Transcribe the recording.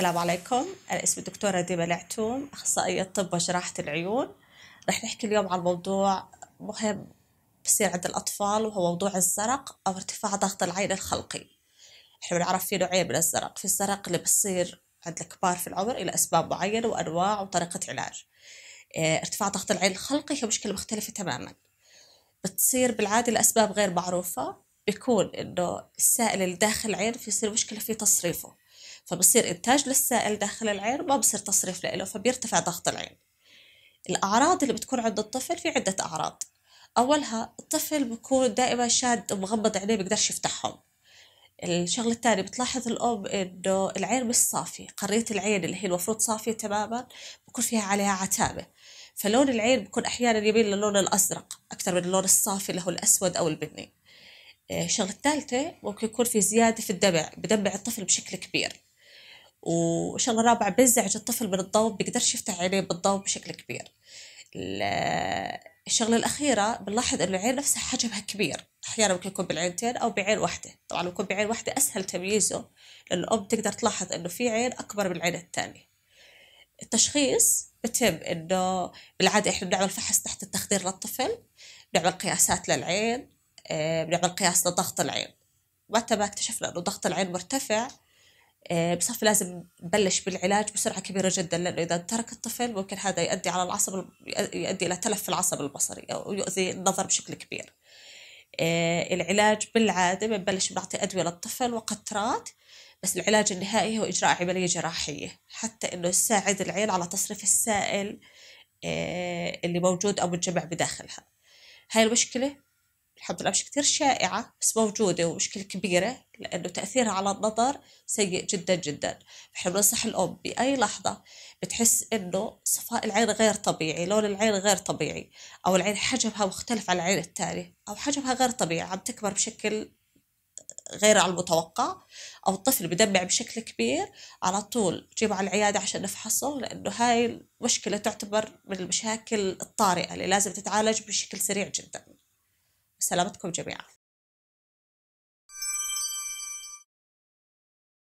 السلام عليكم أنا اسمي الدكتورة ديما العتوم أخصائية طب وجراحة العيون رح نحكي اليوم عن موضوع مهم بصير عند الأطفال وهو موضوع الزرق أو ارتفاع ضغط العين الخلقي احنا بنعرف في نوعين من الزرق في الزرق اللي بصير عند الكبار في العمر إلى أسباب معينة وأنواع وطريقة علاج آه، ارتفاع ضغط العين الخلقي هي مشكلة مختلفة تماما بتصير بالعادة لأسباب غير معروفة بيكون إنه السائل اللي داخل العين فيصير مشكلة في تصريفه فبصير إنتاج للسائل داخل العين وما بصير تصريف له فبيرتفع ضغط العين الأعراض اللي بتكون عند الطفل في عدة أعراض أولها الطفل بيكون دائما شاد ومغمض عينيه بيقدرش يفتحهم الشغلة الثانية بتلاحظ الأم إنه العين مش صافي قرية العين اللي هي المفروض صافية تماما بكون فيها عليها عتابة فلون العين بكون أحيانا يميل للون الأزرق أكثر من اللون الصافي اللي هو الأسود أو البني آه، الشغلة الثالثة ممكن يكون في زيادة في الدمع بدمع الطفل بشكل كبير وان شاء الله رابعه بزعج الطفل من الضوء بيقدرش يفتح عينيه بالضوء بشكل كبير الشغله الاخيره بنلاحظ انه العين نفسها حجمها كبير احيانا ممكن يكون بالعينتين او بعين واحده طبعا لو يكون بعين واحده اسهل تمييزه لان الام تقدر تلاحظ انه في عين اكبر من العين الثانيه التشخيص بتم انه بالعاده احنا بنعمل فحص تحت التخدير للطفل بنعمل قياسات للعين آه، بنعمل قياس لضغط العين متى ما اكتشفنا انه ضغط العين مرتفع آه، بصف لازم نبلش بالعلاج بسرعة كبيرة جدا لأنه إذا ترك الطفل ممكن هذا يؤدي على العصب يؤدي إلى تلف العصب البصري أو يؤذي النظر بشكل كبير آه، العلاج بالعادة بنبلش بنعطي أدوية للطفل وقطرات بس العلاج النهائي هو إجراء عملية جراحية حتى إنه يساعد العين على تصريف السائل آه، اللي موجود أو متجمع بداخلها هاي المشكلة لله مش كثير شائعة بس موجودة ومشكلة كبيرة لأنه تأثيرها على النظر سيء جدا جدا فإحنا بننصح الأم بأي لحظة بتحس إنه صفاء العين غير طبيعي لون العين غير طبيعي أو العين حجمها مختلف عن العين الثانية أو حجمها غير طبيعي عم تكبر بشكل غير على المتوقع أو الطفل بدمع بشكل كبير على طول جيبه على العيادة عشان نفحصه لأنه هاي المشكلة تعتبر من المشاكل الطارئة اللي لازم تتعالج بشكل سريع جداً وسلامتكم جميعا